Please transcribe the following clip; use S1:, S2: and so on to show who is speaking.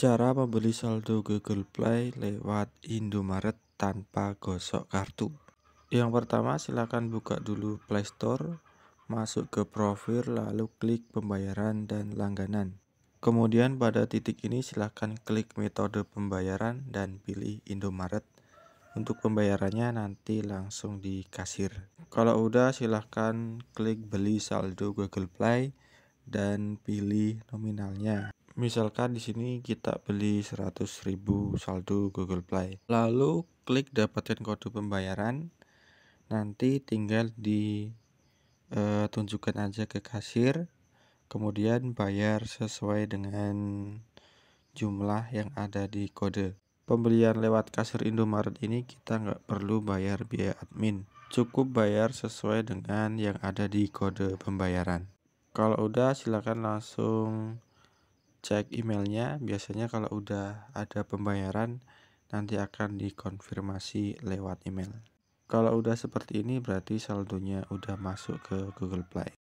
S1: Cara membeli saldo Google Play lewat Indomaret tanpa gosok kartu. Yang pertama, silakan buka dulu Play Store, masuk ke profil, lalu klik pembayaran dan langganan. Kemudian pada titik ini silakan klik metode pembayaran dan pilih Indomaret. Untuk pembayarannya nanti langsung di kasir. Kalau udah silakan klik beli saldo Google Play dan pilih nominalnya. Misalkan di sini kita beli 100.000 saldo Google Play. Lalu klik dapatkan kode pembayaran. Nanti tinggal ditunjukkan eh, e, aja ke kasir. Kemudian bayar sesuai dengan jumlah yang ada di kode. Pembelian lewat kasir Indomaret ini kita nggak perlu bayar biaya admin. Cukup bayar sesuai dengan yang ada di kode pembayaran. Kalau udah silakan langsung cek emailnya biasanya kalau udah ada pembayaran nanti akan dikonfirmasi lewat email kalau udah seperti ini berarti saldonya udah masuk ke Google Play